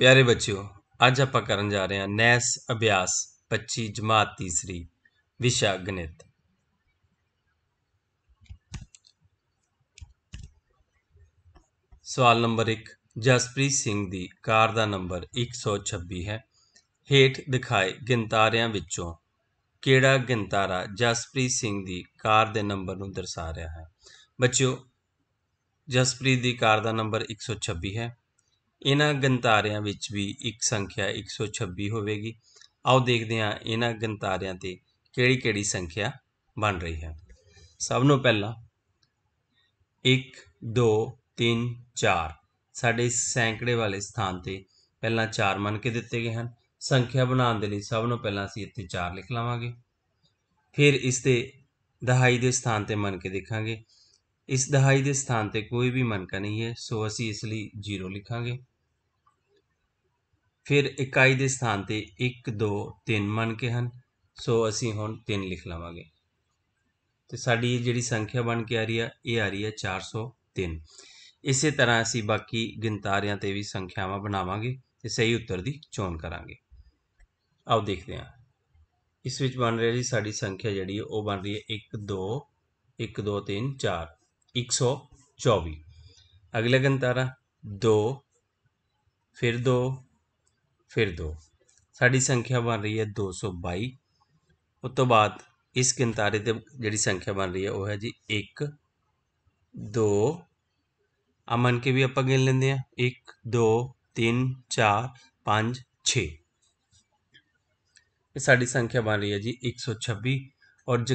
ਪਿਆਰੇ ਬੱਚਿਓ ਅੱਜ ਆਪਾਂ ਕਰਨ ਜਾ ਰਹੇ ਹਾਂ ਨੈਸ ਅਭਿਆਸ 25 ਜਮਾਤ ਤੀਸਰੀ ਵਿਸ਼ਾ ਗਣਿਤ ਸਵਾਲ ਨੰਬਰ 1 ਜਸਪ੍ਰੀਤ ਸਿੰਘ ਦੀ ਕਾਰ ਦਾ ਨੰਬਰ 126 ਹੈ ਹੇਠ ਦਿਖਾਏ ਗਿਣਤਾਰਿਆਂ ਵਿੱਚੋਂ ਕਿਹੜਾ ਗਿਣਤਾਰਾ ਜਸਪ੍ਰੀਤ ਸਿੰਘ ਦੀ ਕਾਰ ਦੇ ਨੰਬਰ ਨੂੰ ਦਰਸਾ ਰਿਹਾ ਹੈ ਬੱਚਿਓ ਜਸਪ੍ਰੀਤ ਦੀ ਕਾਰ ਦਾ ਨੰਬਰ 126 ਹੈ ਇਹਨਾਂ ਗੰਤਾਰਿਆਂ ਵਿੱਚ ਵੀ ਇੱਕ ਸੰਖਿਆ 126 ਹੋਵੇਗੀ ਆਓ ਦੇਖਦੇ ਹਾਂ ਇਹਨਾਂ ਗੰਤਾਰਿਆਂ ਤੇ ਕਿਹੜੀ-ਕਿਹੜੀ ਸੰਖਿਆ ਬਣ ਰਹੀ ਹੈ ਸਭ ਤੋਂ ਪਹਿਲਾਂ 1 2 3 4 ਸਾਡੇ ਸੈਂਕੜੇ ਵਾਲੇ ਸਥਾਨ ਤੇ ਪਹਿਲਾਂ 4 ਮੰਨ ਕੇ ਦਿੱਤੇ ਗਏ ਹਨ ਸੰਖਿਆ ਬਣਾਉਣ ਦੇ ਲਈ ਸਭ ਤੋਂ ਪਹਿਲਾਂ ਅਸੀਂ ਇੱਥੇ 4 ਲਿਖ ਲਵਾਂਗੇ ਫਿਰ ਇਸ ਤੇ ਦਹਾਈ ਦੇ ਸਥਾਨ ਤੇ ਮੰਨ ਕੇ ਦੇਖਾਂਗੇ ਇਸ ਦਹਾਈ ਦੇ ਸਥਾਨ ਤੇ ਕੋਈ ਵੀ ਮਨਕਾ ਨਹੀਂ ਹੈ ਸੋ ਅਸੀਂ ਇਸ ਲਈ 0 ਲਿਖਾਂਗੇ ਫਿਰ ਇਕਾਈ ਦੇ ਸਥਾਨ ਤੇ 1 2 3 ਮੰਨ ਕੇ ਹਨ ਸੋ ਅਸੀਂ ਹੁਣ 3 ਲਿਖ ਲਵਾਂਗੇ ਤੇ ਸਾਡੀ ਜਿਹੜੀ ਸੰਖਿਆ ਬਣ ਕੇ ਆ ਰਹੀ ਆ ਇਹ ਆ ਰਹੀ ਆ 403 ਇਸੇ ਤਰ੍ਹਾਂ ਅਸੀਂ ਬਾਕੀ ਗਿਣਤਾਰਿਆਂ ਤੇ ਵੀ ਸੰਖਿਆਵਾਂ ਬਣਾਵਾਂਗੇ ਤੇ ਸਹੀ ਉੱਤਰ ਦੀ ਚੋਣ ਕਰਾਂਗੇ ਆਓ ਦੇਖਦੇ ਹਾਂ ਇਸ ਵਿੱਚ ਬਣ ਰਹੀ ਜੀ ਸਾਡੀ ਸੰਖਿਆ ਜਿਹੜੀ ਉਹ ਬਣ ਰਹੀ ਹੈ 1 2 1 2 3 4 124 ਅਗਲਾ ਗਿਣਤਾਰਾ 2 ਫਿਰ 2 ਫਿਰ ਦੋ ਸਾਡੀ ਸੰਖਿਆ ਬਣ ਰਹੀ ਹੈ 222 ਉਸ ਤੋਂ ਬਾਅਦ ਇਸ ਕਿੰਤਾਰੇ ਦੇ ਜਿਹੜੀ ਸੰਖਿਆ ਬਣ ਰਹੀ ਹੈ ਉਹ ਹੈ ਜੀ 1 2 ਅਮਨ ਕੇ ਵੀ ਆਪਾਂ ਗਿਣ ਲੈਂਦੇ ਆ 1 2 3 4 5 6 ਇਹ ਸਾਡੀ ਸੰਖਿਆ ਬਣ ਰਹੀ ਹੈ ਜੀ 126 ਔਰ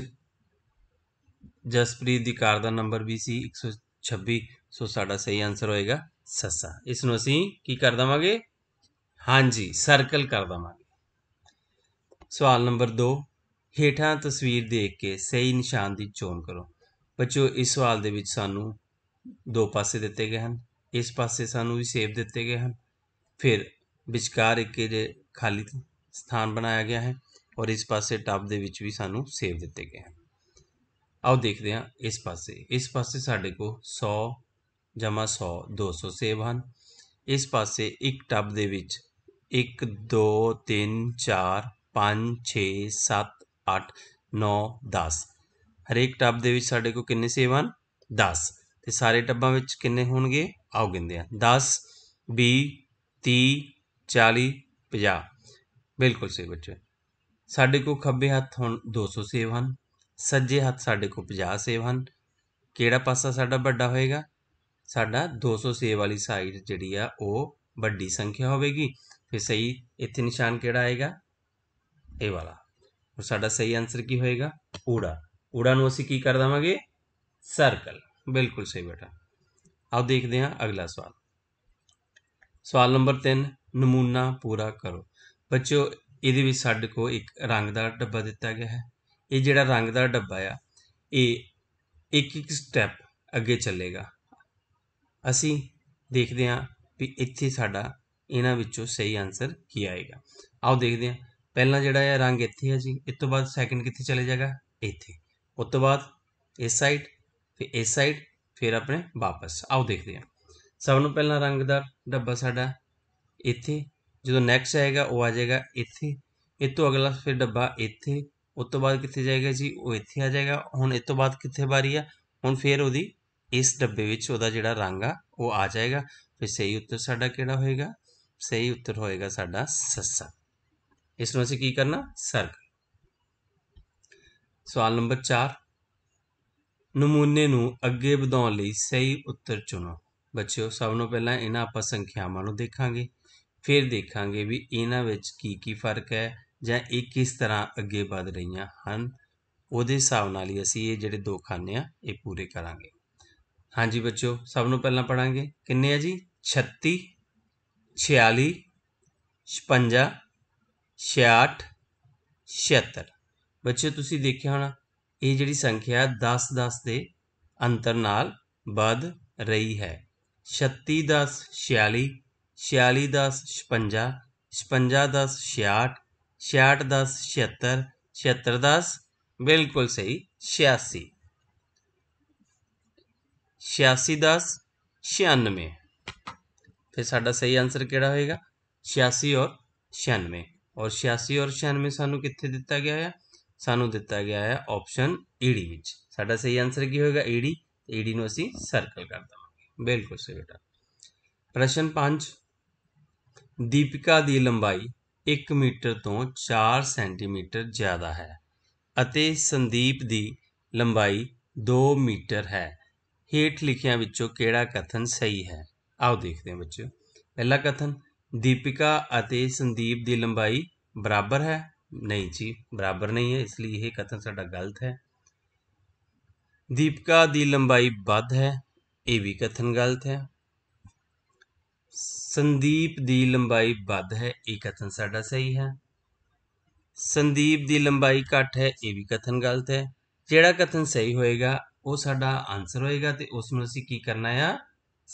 ਜਸਪ੍ਰੀਤ ਦੀ ਕਾਰ ਦਾ ਨੰਬਰ ਵੀ ਸੀ 126 ਸੋ ਸਾਡਾ ਸਹੀ ਆਨਸਰ ਹੋਏਗਾ ਸੱਸਾ ਇਸ ਨੂੰ ਅਸੀਂ ਕੀ ਕਰ ਦਵਾਂਗੇ ਹਾਂਜੀ ਸਰਕਲ ਕਰ ਦਵਾਂਗੇ ਸਵਾਲ ਨੰਬਰ 2 ਹੇਠਾਂ ਤਸਵੀਰ ਦੇਖ ਕੇ ਸਹੀ ਨਿਸ਼ਾਨ ਦੀ ਚੋਣ ਕਰੋ ਬੱਚੋ ਇਸ ਸਵਾਲ ਦੇ ਵਿੱਚ ਸਾਨੂੰ ਦੋ ਪਾਸੇ ਦਿੱਤੇ ਗਏ ਹਨ ਇਸ ਪਾਸੇ ਸਾਨੂੰ ਵੀ ਸੇਵ ਦਿੱਤੇ ਗਏ ਹਨ ਫਿਰ ਵਿਚਕਾਰ ਇੱਕ ਜੇ ਖਾਲੀ ਸਥਾਨ ਬਣਾਇਆ ਗਿਆ ਹੈ ਔਰ ਇਸ ਪਾਸੇ ਟੱਬ ਦੇ ਵਿੱਚ ਵੀ ਸਾਨੂੰ ਸੇਵ ਦਿੱਤੇ ਗਏ ਹਨ ਆਓ ਦੇਖਦੇ ਹਾਂ ਇਸ ਪਾਸੇ ਇਸ ਪਾਸੇ ਸਾਡੇ ਕੋਲ 100 100 200 ਸੇਵ ਹਨ ਇਸ ਪਾਸੇ ਇੱਕ ਟੱਬ ਦੇ ਵਿੱਚ 1 2 3 4 5 6 7 8 9 10 ਹਰੇਕ ਟੱਬ ਦੇ ਵਿੱਚ ਸਾਡੇ ਕੋਲ ਕਿੰਨੇ ਸੇਵਨ ਹਨ 10 ਤੇ ਸਾਰੇ ਟੱਬਾਂ ਵਿੱਚ ਕਿੰਨੇ ਹੋਣਗੇ ਆਓ ਗਿਣਦੇ ਆ 10 20 30 40 50 ਬਿਲਕੁਲ ਸਹੀ ਬੱਚੇ ਸਾਡੇ ਕੋਲ ਖੱਬੇ ਹੱਥ ਹੁਣ 200 ਸੇਬ ਹਨ ਸੱਜੇ ਹੱਥ ਸਾਡੇ ਕੋਲ 50 ਸੇਵਨ ਹਨ ਕਿਹੜਾ ਪਾਸਾ ਸਾਡਾ ਵੱਡਾ ਹੋਏਗਾ ਸਾਡਾ 200 ਸੌ ਵਾਲੀ ਸਾਈਡ ਜਿਹੜੀ ਆ ਉਹ ਵੱਡੀ ਸੰਖਿਆ ਹੋਵੇਗੀ ਫਿਰ ਸਹੀ ਇੱਥੇ ਨਿਸ਼ਾਨ ਕਿਹੜਾ ਆਏਗਾ ਇਹ ਵਾਲਾ ਔਰ ਸਾਡਾ ਸਹੀ ਆਨਸਰ ਕੀ ਹੋਏਗਾ ਊੜਾ ਊੜਾ ਨੂੰ ਅਸੀਂ ਕੀ ਕਰ ਦਵਾਂਗੇ ਸਰਕਲ ਬਿਲਕੁਲ ਸਹੀ ਬੇਟਾ ਆਓ ਦੇਖਦੇ ਹਾਂ ਅਗਲਾ ਸਵਾਲ ਸਵਾਲ ਨੰਬਰ 3 ਨਮੂਨਾ ਪੂਰਾ ਕਰੋ ਬੱਚਿਓ ਇਹਦੇ ਵਿੱਚ ਸਾਡੇ ਕੋ ਇੱਕ ਰੰਗਦਾਰ ਡੱਬਾ ਦਿੱਤਾ ਗਿਆ ਹੈ ਇਹ ਜਿਹੜਾ ਰੰਗਦਾਰ ਡੱਬਾ ਆ ਇਹ ਇੱਕ ਇੱਕ ਸਟੈਪ ਅੱਗੇ ਚੱਲੇਗਾ ਅਸੀਂ ਦੇਖਦੇ ਹਾਂ ਵੀ ਇੱਥੇ ਸਾਡਾ ਇਹਨਾਂ ਵਿੱਚੋਂ ਸਹੀ ਆਨਸਰ ਕੀ ਆਏਗਾ ਆਓ ਦੇਖਦੇ ਹਾਂ ਪਹਿਲਾਂ ਜਿਹੜਾ ਹੈ ਰੰਗ ਇੱਥੇ ਹੈ ਜੀ ਇਸ ਤੋਂ ਬਾਅਦ ਸੈਕਿੰਡ ਕਿੱਥੇ ਚਲੇ ਜਾਏਗਾ ਇੱਥੇ ਉਸ ਤੋਂ ਬਾਅਦ ਇਸ ਸਾਈਡ ਫਿਰ ਇਸ ਸਾਈਡ ਫਿਰ ਆਪਣੇ ਵਾਪਸ ਆਓ ਦੇਖਦੇ ਹਾਂ ਸਭ ਨੂੰ ਪਹਿਲਾਂ ਰੰਗਦਾਰ ਡੱਬਾ ਸਾਡਾ ਇੱਥੇ ਜਦੋਂ ਨੈਕਸਟ ਆਏਗਾ ਉਹ ਆ ਜਾਏਗਾ ਇੱਥੇ ਇਸ ਤੋਂ ਅਗਲਾ ਫਿਰ ਡੱਬਾ ਇੱਥੇ ਉਸ ਤੋਂ ਬਾਅਦ ਕਿੱਥੇ ਜਾਏਗਾ ਜੀ ਉਹ ਇੱਥੇ ਆ ਜਾਏਗਾ ਹੁਣ ਇਸ ਤੋਂ ਬਾਅਦ ਕਿੱਥੇ ਵਾਰੀ ਆ ਹੁਣ ਫਿਰ ਉਹਦੀ ਇਸ ਡੱਬੇ ਵਿੱਚ ਉਹਦਾ ਜਿਹੜਾ ਰੰਗ ਆ ਉਹ ਆ ਜਾਏਗਾ ਫਿਰ ਸਹੀ ਉੱਤਰ ਸਾਡਾ ਕਿਹੜਾ ਹੋਏਗਾ ਸਹੀ ਉੱਤਰ ਹੋਏਗਾ ਸਾਡਾ ਸੱਸਾ ਇਸ ਨੂੰ ਅਸੀਂ ਕੀ ਕਰਨਾ ਸਰਗ ਸਵਾਲ ਨੰਬਰ 4 ਨਮੂਨੇ ਨੂੰ ਅੱਗੇ ਵਧਾਉਣ ਲਈ ਸਹੀ ਉੱਤਰ ਚੁਣੋ ਬੱਚਿਓ ਸਭ ਨੂੰ ਪਹਿਲਾਂ ਇਹਨਾਂ ਆਪਾਂ ਸੰਖਿਆਵਾਂ ਨੂੰ ਦੇਖਾਂਗੇ ਫਿਰ ਦੇਖਾਂਗੇ ਵੀ ਇਹਨਾਂ ਵਿੱਚ ਕੀ ਕੀ ਫਰਕ ਹੈ ਜਾਂ ਇਹ ਕਿਸ ਤਰ੍ਹਾਂ ਅੱਗੇ ਵਧ ਰਹੀਆਂ ਹਨ ਉਹਦੇ ਹਿਸਾਬ ਨਾਲ ਹੀ ਅਸੀਂ ਇਹ ਜਿਹੜੇ ਦੋ ਖਾਨੇ ਆ ਇਹ ਪੂਰੇ ਕਰਾਂਗੇ ਹਾਂਜੀ ਬੱਚਿਓ ਸਭ ਨੂੰ ਪਹਿਲਾਂ ਪੜਾਂਗੇ ਕਿੰਨੇ ਆ ਜੀ 36 46 56 66 76 ਬੱਚਿਓ ਤੁਸੀਂ ਦੇਖਿਆ ਹੋਣਾ ਇਹ ਜਿਹੜੀ ਸੰਖਿਆ 10 10 ਦੇ ਅੰਤਰ ਨਾਲ ਵੱਧ ਰਹੀ ਹੈ 36 10 46 46 10 55 55 10 66 66 10 76 76 10 ਬਿਲਕੁਲ ਸਹੀ 86 छियासी 10 छियानवे ਫਿਰ ਸਾਡਾ ਸਹੀ ਆਨਸਰ ਕਿਹੜਾ ਹੋਏਗਾ 86 ਔਰ 96 ਔਰ 86 ਔਰ 96 ਸਾਨੂੰ ਕਿੱਥੇ ਦਿੱਤਾ ਗਿਆ ਹੈ ਸਾਨੂੰ ਦਿੱਤਾ ਗਿਆ ਹੈ ਆਪਸ਼ਨ ਈਡੀ ਵਿੱਚ ਸਾਡਾ ਸਹੀ ਆਨਸਰ ਕੀ ਹੋਏਗਾ ਈਡੀ e ਈਡੀ e ਨੂੰ ਅਸੀਂ ਸਰਕਲ ਕਰ ਦਵਾਂਗੇ ਬਿਲਕੁਲ ਸਹੀ ਬੇਟਾ ਪ੍ਰਸ਼ਨ 5 ਦੀਪਿਕਾ ਦੀ ਲੰਬਾਈ 1 ਮੀਟਰ ਤੋਂ 4 ਸੈਂਟੀਮੀਟਰ ਜ਼ਿਆਦਾ ਹੈ ਅਤੇ ਸੰਦੀਪ ਦੀ ਲੰਬਾਈ 2 ਮੀਟਰ ਹੈ ਹੇਠ ਲਿਖਿਆਂ ਵਿੱਚੋਂ ਕਿਹੜਾ ਕਥਨ ਸਹੀ ਹੈ ਆਓ ਦੇਖਦੇ ਹਾਂ ਬੱਚਿਓ ਪਹਿਲਾ ਕਥਨ ਦੀਪਿਕਾ ਅਤੇ ਸੰਦੀਪ ਦੀ ਲੰਬਾਈ ਬਰਾਬਰ ਹੈ ਨਹੀਂ ਜੀ ਬਰਾਬਰ ਨਹੀਂ ਹੈ ਇਸ ਲਈ ਇਹ ਕਥਨ ਸਾਡਾ ਗਲਤ ਹੈ ਦੀਪਿਕਾ ਦੀ ਲੰਬਾਈ ਵੱਧ ਹੈ ਇਹ ਵੀ ਕਥਨ ਗਲਤ ਹੈ ਸੰਦੀਪ ਦੀ ਲੰਬਾਈ ਵੱਧ ਹੈ ਇਹ ਕਥਨ ਸਾਡਾ ਸਹੀ ਹੈ ਸੰਦੀਪ ਦੀ ਲੰਬਾਈ ਘੱਟ ਹੈ ਇਹ ਵੀ ਕਥਨ ਗਲਤ ਹੈ ਜਿਹੜਾ ਕਥਨ ਸਹੀ ਹੋਏਗਾ ਉਹ ਸਾਡਾ ਆਨਸਰ ਹੋਏਗਾ ਤੇ ਉਸ ਨੂੰ ਅਸੀਂ ਕੀ ਕਰਨਾ ਆ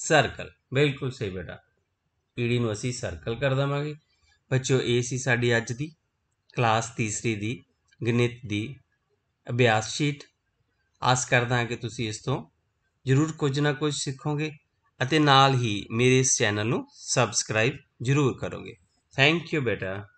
ਸਰਕਲ ਬਿਲਕੁਲ ਸਹੀ ਬੇਟਾ ਪੀੜੀ ਨੂੰ ਅਸੀਂ ਸਰਕਲ ਕਰ ਦਵਾਂਗੇ ਬੱਚਿਓ ਇਹ ਸੀ ਸਾਡੀ ਅੱਜ ਦੀ ਕਲਾਸ ਤੀਸਰੀ ਦੀ ਗਣਿਤ ਦੀ ਅਭਿਆਸ ਸ਼ੀਟ ਆਸ ਕਰਦਾ ਹਾਂ ਕਿ ਤੁਸੀਂ ਇਸ ਤੋਂ ਜ਼ਰੂਰ ਕੁਝ ਨਾ ਕੁਝ ਸਿੱਖੋਗੇ ਅਤੇ ਨਾਲ ਹੀ ਮੇਰੇ ਇਸ ਚੈਨਲ ਨੂੰ ਸਬਸਕ੍ਰਾਈਬ ਜ਼ਰੂਰ ਕਰੋਗੇ ਥੈਂਕ ਯੂ ਬੇਟਾ